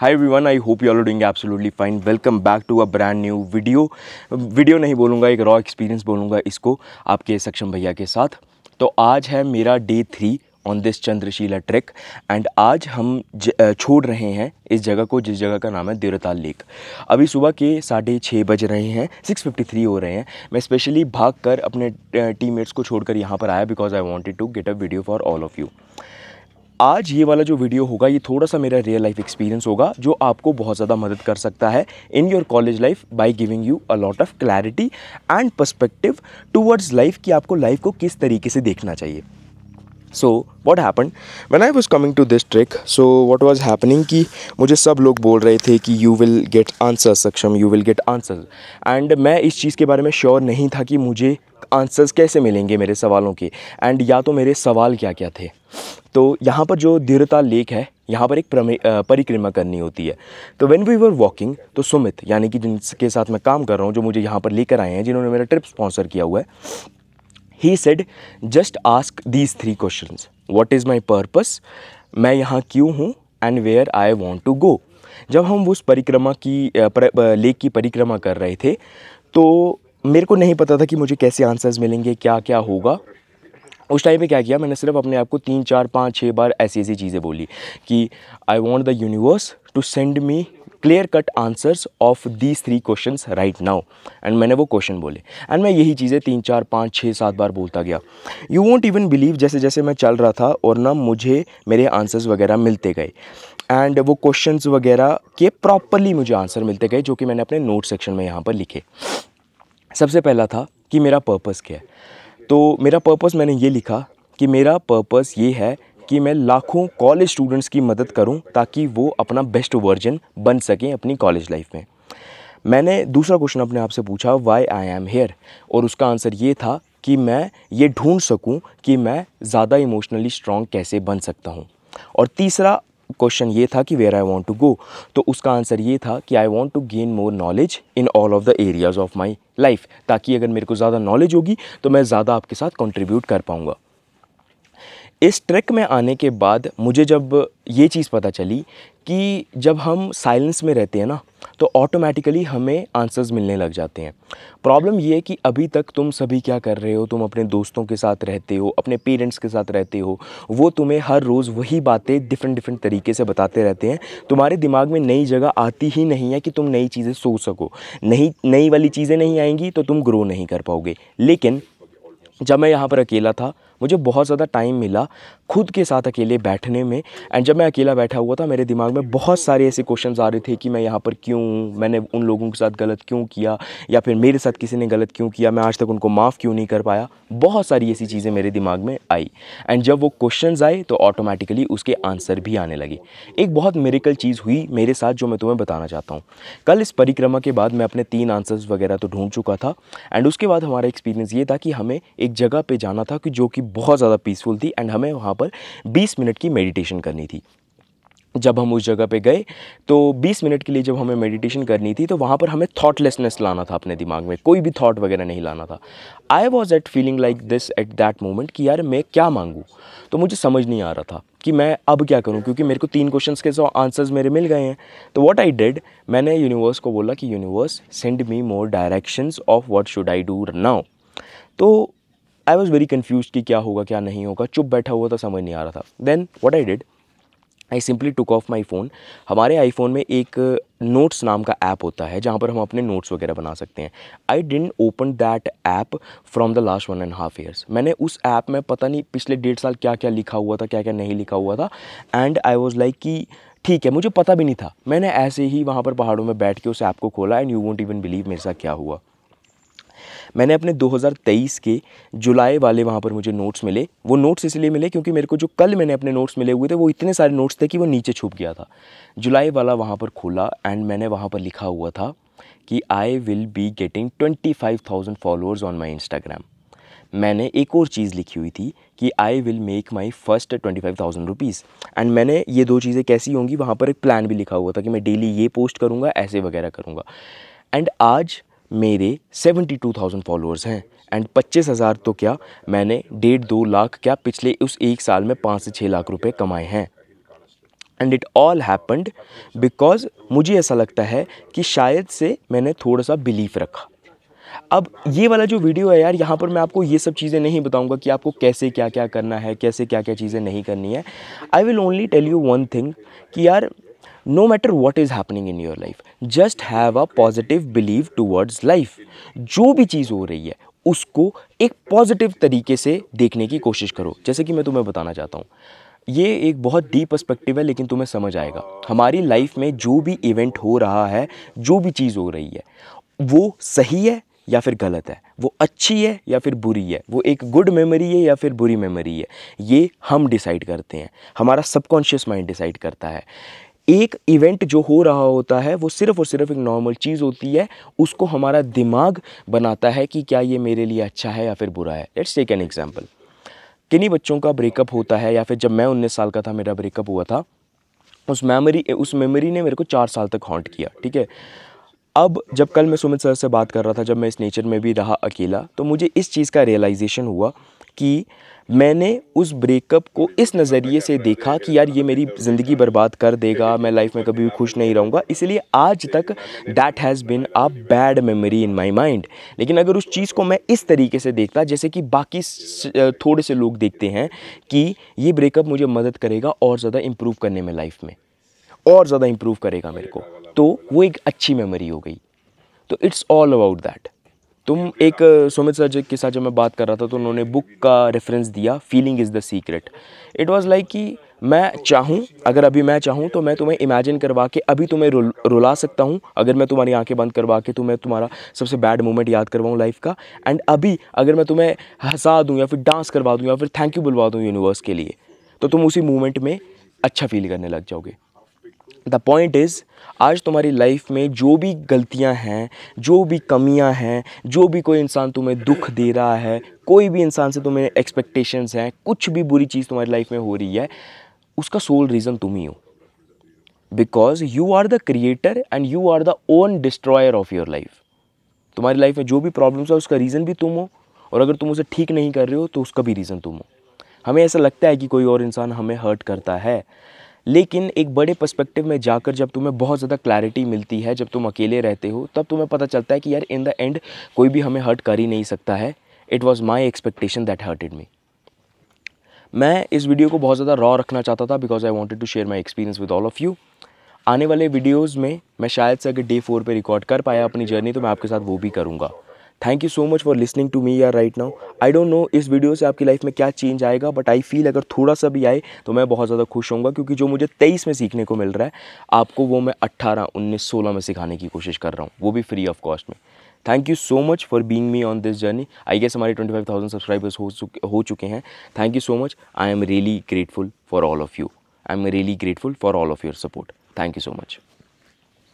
hi everyone I hope you are doing absolutely fine welcome back to a brand new video video नहीं बोलूँगा एक raw experience बोलूँगा इसको आपके सक्षम भैया के साथ तो आज है मेरा day three on this Chandrashila trek and आज हम छोड़ रहे हैं इस जगह को जिस जगह का नाम है देवताल लेक अभी सुबह के साढ़े छः बज रहे हैं सिक्स फिफ्टी थ्री हो रहे हैं मैं स्पेशली भाग कर अपने टीम मेट्स को छोड़कर यहाँ पर आया because I wanted to get a video for all of you आज ये वाला जो वीडियो होगा ये थोड़ा सा मेरा रियल लाइफ एक्सपीरियंस होगा जो आपको बहुत ज़्यादा मदद कर सकता है in your college life by giving you a lot of clarity and perspective towards life कि आपको लाइफ को किस तरीके से देखना चाहिए so what happen when I was coming to this trek so what was happening कि मुझे सब लोग बोल रहे थे कि यू विल गेट आंसर सक्षम you will get answer and मैं इस चीज़ के बारे में श्योर नहीं था कि मुझे आंसर्स कैसे मिलेंगे मेरे सवालों के एंड या तो मेरे सवाल क्या क्या थे तो यहाँ पर जो धीरता लेक है यहाँ पर एक परिक्रमा करनी होती है तो वेन वी वर वॉकिंग तो सुमित यानी कि जिनके साथ मैं काम कर रहा हूँ जो मुझे यहाँ पर लेकर आए हैं जिन्होंने मेरा ट्रिप स्पॉन्सर किया हुआ है he said just ask these three question what is my purpose मैं यहाँ क्यों हूँ and where I want to go जब हम उस परिक्रमा की लेक की परिक्रमा कर रहे थे तो मेरे को नहीं पता था कि मुझे कैसे आंसर्स मिलेंगे क्या क्या होगा उस टाइम पे क्या किया मैंने सिर्फ अपने आप को तीन चार पाँच छः बार ऐसी ऐसी चीज़ें बोली कि I want the universe to send me clear cut answers of these three question right now and मैंने वो क्वेश्चन बोले एंड मैं यही चीज़ें तीन चार पाँच छः सात बार बोलता गया यू वॉन्ट इवन बिलीव जैसे जैसे मैं चल रहा था और ना मुझे मेरे आंसर्स वगैरह मिलते गए एंड वो क्वेश्चन वगैरह के प्रॉपरली मुझे आंसर मिलते गए जो कि मैंने अपने नोट सेक्शन में यहाँ पर लिखे सबसे पहला था कि मेरा पर्पज़ क्या है तो मेरा पर्पस मैंने ये लिखा कि मेरा पर्पस ये है कि मैं लाखों कॉलेज स्टूडेंट्स की मदद करूं ताकि वो अपना बेस्ट वर्जन बन सकें अपनी कॉलेज लाइफ में मैंने दूसरा क्वेश्चन अपने आप से पूछा वाई आई एम हेयर और उसका आंसर ये था कि मैं ये ढूंढ सकूं कि मैं ज़्यादा इमोशनली स्ट्रॉन्ग कैसे बन सकता हूं और तीसरा क्वेश्चन ये था कि where I want to go तो उसका आंसर ये था कि I want to gain more knowledge in all of the areas of my life ताकि अगर मेरे को ज़्यादा नॉलेज होगी तो मैं ज़्यादा आपके साथ कंट्रीब्यूट कर पाऊँगा इस ट्रैक में आने के बाद मुझे जब ये चीज़ पता चली कि जब हम साइलेंस में रहते हैं ना तो ऑटोमेटिकली हमें आंसर्स मिलने लग जाते हैं प्रॉब्लम ये है कि अभी तक तुम सभी क्या कर रहे हो तुम अपने दोस्तों के साथ रहते हो अपने पेरेंट्स के साथ रहते हो वो तुम्हें हर रोज़ वही बातें डिफरेंट डिफरेंट तरीके से बताते रहते हैं तुम्हारे दिमाग में नई जगह आती ही नहीं है कि तुम नई चीज़ें सोच सको नई नई वाली चीज़ें नहीं आएंगी तो तुम ग्रो नहीं कर पाओगे लेकिन जब मैं यहाँ पर अकेला था मुझे बहुत ज़्यादा टाइम मिला खुद के साथ अकेले बैठने में एंड जब मैं अकेला बैठा हुआ था मेरे दिमाग में बहुत सारे ऐसे क्वेश्चन आ रहे थे कि मैं यहाँ पर क्यों मैंने उन लोगों के साथ गलत क्यों किया या फिर मेरे साथ किसी ने गलत क्यों किया मैं आज तक उनको माफ़ क्यों नहीं कर पाया बहुत सारी ऐसी चीज़ें मेरे दिमाग में आई एंड जब वो क्वेश्चन आए तो ऑटोमेटिकली उसके आंसर भी आने लगे एक बहुत मेरिकल चीज़ हुई मेरे साथ जो मैं तुम्हें बताना चाहता हूँ कल इस परिक्रमा के बाद मैं अपने तीन आंसर्स वगैरह तो ढूंढ चुका था एंड उसके बाद हमारा एक्सपीरियंस ये था कि हमें एक जगह पर जाना था कि जो कि बहुत ज़्यादा पीसफुल थी एंड हमें वहाँ पर बीस मिनट की मेडिटेशन करनी थी जब हम उस जगह पे गए तो 20 मिनट के लिए जब हमें मेडिटेशन करनी थी तो वहाँ पर हमें थॉटलेसनेस लाना था अपने दिमाग में कोई भी थॉट वगैरह नहीं लाना था I was at feeling like this at that moment कि यार मैं क्या मांगूँ तो मुझे समझ नहीं आ रहा था कि मैं अब क्या करूँ क्योंकि मेरे को तीन क्वेश्चन के सौ आंसर्स मेरे मिल गए हैं तो वॉट आई डिड मैंने यूनिवर्स को बोला कि universe send me more directions of what should I do now तो आई वॉज़ वेरी कन्फ्यूज कि क्या होगा क्या नहीं होगा चुप बैठा हुआ था समझ नहीं आ रहा था then what I did I simply took off my phone हमारे आईफोन में एक नोट्स नाम का ऐप होता है जहाँ पर हम अपने नोट्स वगैरह बना सकते हैं I didn't open that app from the last one and half years मैंने उस ऐप में पता नहीं पिछले डेढ़ साल क्या क्या लिखा हुआ था क्या क्या नहीं लिखा हुआ था एंड आई वॉज़ लाइक कि ठीक है मुझे पता भी नहीं था मैंने ऐसे ही वहाँ पर पहाड़ों में बैठ के उस ऐप को खोला and you won't even believe मेरे साथ क्या हुआ मैंने अपने 2023 के जुलाई वाले वहाँ पर मुझे नोट्स मिले वो नोट्स इसलिए मिले क्योंकि मेरे को जो कल मैंने अपने नोट्स मिले हुए थे वो इतने सारे नोट्स थे कि वो नीचे छुप गया था जुलाई वाला वहाँ पर खोला एंड मैंने वहाँ पर लिखा हुआ था कि I will be getting twenty five thousand followers on my Instagram मैंने एक और चीज़ लिखी हुई थी कि I will make my first twenty five thousand rupees and मैंने ये दो चीज़ें कैसी होंगी वहाँ पर एक प्लान भी लिखा हुआ था कि मैं डेली ये पोस्ट करूँगा ऐसे वगैरह करूँगा एंड आज मेरे 72,000 फॉलोअर्स हैं एंड 25,000 तो क्या मैंने डेढ़ दो लाख क्या पिछले उस एक साल में पाँच से छः लाख रुपए कमाए हैं and it all happened because मुझे ऐसा लगता है कि शायद से मैंने थोड़ा सा बिलीफ रखा अब ये वाला जो वीडियो है यार यहाँ पर मैं आपको ये सब चीज़ें नहीं बताऊँगा कि आपको कैसे क्या क्या करना है कैसे क्या क्या चीज़ें नहीं करनी है I will only tell you one thing कि यार no matter what is happening in your life just have a positive believe towards life जो भी चीज़ हो रही है उसको एक पॉजिटिव तरीके से देखने की कोशिश करो जैसे कि मैं तुम्हें बताना चाहता हूँ ये एक बहुत डीप पर्सपेक्टिव है लेकिन तुम्हें समझ आएगा हमारी लाइफ में जो भी इवेंट हो रहा है जो भी चीज़ हो रही है वो सही है या फिर गलत है वो अच्छी है या फिर बुरी है वो एक गुड मेमोरी है या फिर बुरी मेमोरी है ये हम डिसाइड करते हैं हमारा सबकॉन्शियस माइंड डिसाइड करता है एक इवेंट जो हो रहा होता है वो सिर्फ़ और सिर्फ एक नॉर्मल चीज़ होती है उसको हमारा दिमाग बनाता है कि क्या ये मेरे लिए अच्छा है या फिर बुरा है लेट्स टेक एन एग्जाम्पल किन्हीं बच्चों का ब्रेकअप होता है या फिर जब मैं उन्नीस साल का था मेरा ब्रेकअप हुआ था उस मेमोरी उस मेमोरी ने मेरे को चार साल तक हॉन्ट किया ठीक है अब जब कल मैं सुमित सर से बात कर रहा था जब मैं इस नेचर में भी रहा अकेला तो मुझे इस चीज़ का रियलाइजेशन हुआ कि मैंने उस ब्रेकअप को इस नज़रिए से देखा कि यार ये मेरी ज़िंदगी बर्बाद कर देगा मैं लाइफ में कभी भी खुश नहीं रहूँगा इसलिए आज तक that has been a bad memory in my mind लेकिन अगर उस चीज़ को मैं इस तरीके से देखता जैसे कि बाकी थोड़े से लोग देखते हैं कि ये ब्रेकअप मुझे मदद करेगा और ज़्यादा इम्प्रूव करने में लाइफ में और ज़्यादा इम्प्रूव करेगा मेरे को तो वो एक अच्छी मेमोरी हो गई तो इट्स ऑल अबाउट दैट तुम एक सुमित सर के साथ जब मैं बात कर रहा था तो उन्होंने बुक का रेफरेंस दिया feeling is the secret it was like कि मैं चाहूँ अगर अभी मैं चाहूँ तो मैं तुम्हें इमेजिन करवा के अभी तुम्हें रुल रुला सकता हूँ अगर मैं तुम्हारी आंखें बंद करवा के तुम्हें तुम्हारा सबसे बैड मोमेंट याद करवाऊँ लाइफ का एंड अभी अगर मैं तुम्हें हंसा दूँ या फिर डांस करवा दूँ या फिर थैंक यू बुलवा दूँ यूनिवर्स के लिए तो तुम उसी मोमेंट में अच्छा फील करने लग जाओगे द पॉइंट इज़ आज तुम्हारी लाइफ में जो भी गलतियां हैं जो भी कमियां हैं जो भी कोई इंसान तुम्हें दुख दे रहा है कोई भी इंसान से तुम्हें एक्सपेक्टेशंस हैं कुछ भी बुरी चीज़ तुम्हारी लाइफ में हो रही है उसका सोल रीज़न तुम ही हो because you are the creator and you are the own destroyer of your life तुम्हारी लाइफ में जो भी प्रॉब्लम्स है उसका रीज़न भी तुम हो और अगर तुम उसे ठीक नहीं कर रहे हो तो उसका भी रीज़न तुम हो हमें ऐसा लगता है कि कोई और इंसान हमें हर्ट करता है लेकिन एक बड़े पर्सपेक्टिव में जाकर जब तुम्हें बहुत ज़्यादा क्लैरिटी मिलती है जब तुम अकेले रहते हो तब तुम्हें पता चलता है कि यार इन द एंड कोई भी हमें हर्ट कर ही नहीं सकता है it was my expectation that hurted me मैं इस वीडियो को बहुत ज़्यादा रॉ रखना चाहता था because I wanted to share my experience with all of you आने वाले वीडियोज़ में मैं शायद से अगर डे फोर पर रिकॉर्ड कर पाया अपनी जर्नी तो मैं आपके साथ वो भी करूँगा thank you so much for listening to me यार right now I don't know इस वीडियो से आपकी लाइफ में क्या चेंज आएगा बट आई फील अगर थोड़ा सा भी आए तो मैं बहुत ज़्यादा खुश होऊंगा क्योंकि जो मुझे तेईस में सीखने को मिल रहा है आपको वो मैं अट्ठारह उन्नीस सोलह में सिखाने की कोशिश कर रहा हूँ वो भी फ्री ऑफ कॉस्ट में thank you so much for being me on this journey I guess हमारे ट्वेंटी फाइव थाउजेंड सब्सक्राइबर्स हो चुके हो चुके हैं thank you so much I am really grateful for all of you I am really grateful for all of your support thank you so much